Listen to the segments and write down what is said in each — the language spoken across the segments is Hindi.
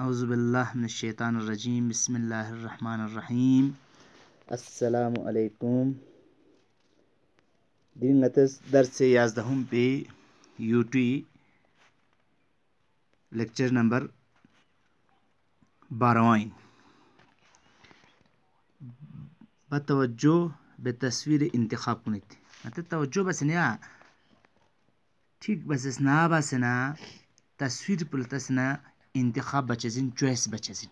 أعوذ بالله من الشيطان الرجيم بسم الله الرحمن الرحيم السلام عليكم دينتس درس يازدهم بي يو تي लेक्चर नंबर बारहवाइन बतवजो بتصوير انتخاب كنت متى توجه بس نيا ठीक बस स्ना बसना तस्वीर पुलतसना इंतखा बचेसिन चॉइस बचेसिन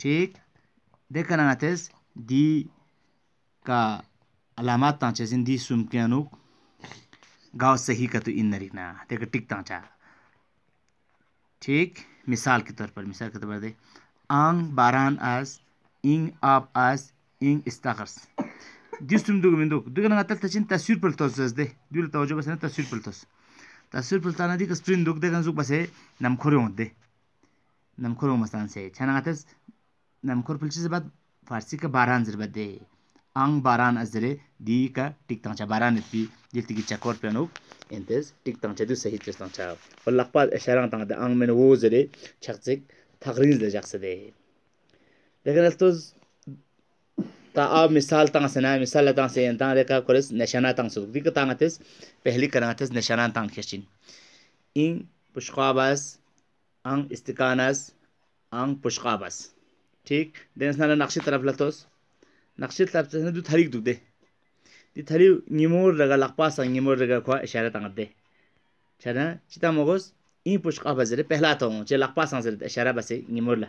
ठीक देखा ना तेज दी का अलामत ताचे जिन दी सुम के अनुक गाँव सही का तो इन नरी ना देखा टिक ताचा ठीक मिसाल के तौर पर मिसाल के तौर पर दे आंग बारान आस इंग आप आस इंग इस्ताकर्स दी सुम दुग मिंदुक दुग ना तेज तस्वीर पर तोस दे दुल तवजो बस ना तस्वीर पर तोस ta sirpul ta na di ka sprint duk de kan suk pase nam khor yung de nam khor yung masan se chana nga tes nam khor pul chi se bat farsi ka baran zir bat de ang baran azire di ka tik tang cha baran et pi dil tiki cha pya nuk en tik tang du sahi chas tang cha wal lakpa asharang ang men wo zire chak chik thakrin zir jak se de dekan ta a misal tang se na misal la tang se yan tang kores nishana tang suduk dik tang atis pehli karang atis nishana tang kishin ing pushqabas ang istikanas ang pushqabas tik denes na la nakshi taraf la tos nakshi taraf se na du tharik duk de di thari nimor raga lakpa sa nimor raga kwa ishara tang de chana chita mogos ing pushqabas re pehla tong che lakpa sa zare ishara basi nimor la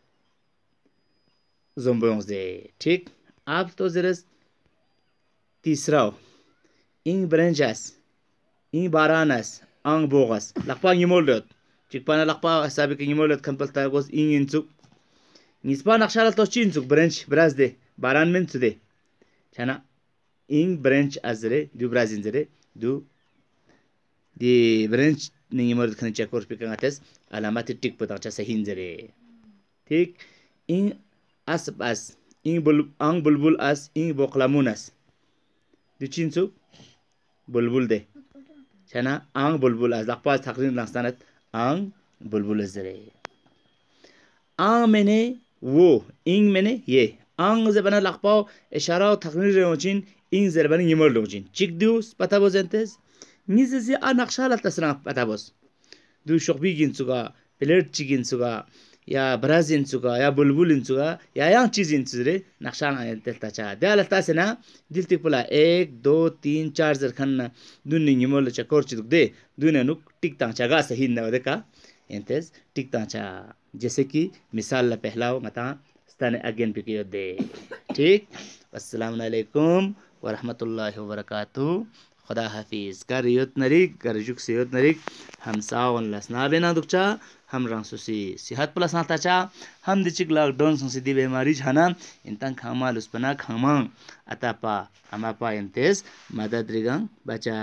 zombonze ठीक अब तो ज़रा तीसरा in birinchas in baranas ang bogas lakpa ngimolot chikpana lakpa sabi ki ngimolot kampaltargos in inzuk nispa naqshara toshchi branch birinch de, baran men tude chana ing birinch azre du brazinzre du di branch birinch ngimolot khancha korpika ngates alamati tik podacha sahinzre tik In asp as ing bul ang bulbul as ing boklamun as bulbul de chana ang bulbul as lakpas takrin laksanat ang bulbul azre ang mene wo ing mene ye ang ze bana lakpa ishara takrin reochin ing zer bana yimol lojin chikdus patabozentes nizezi a naqshalat tasna pataboz du shoqbi ginsuga beler chiginsuga या براز ينسوكا يا بلبل ينسوكا يا يان चीज इंचरे नक्शा देलता चा द्याला तासेना दिलती पुला एक दो तीन चार जर खन दुन निंगी मोल चा कोरची दुख दे दुने नुक टिकता चा गा सही न देखा एंतेज टिकता चा जैसे कि मिसाल ला पहलाओ मता स्ताने अगेन पिकियो दे ठीक अस्सलाम वालेकुम वरहमतुल्लाहि वबरकातुहू खुदा हाफिज़ गारियोत नरिक गारिजुक सेयोत नरिक हम सावन लसना बेना दुखचा हम रांसुसी सेहत प्लस ना ताचा हम दिचिक लॉकडाउन संसिदी बीमारी इन इंतंग खामा लुस्पना खामा अतापा हमापा इंतेस मदद रिगंग बचा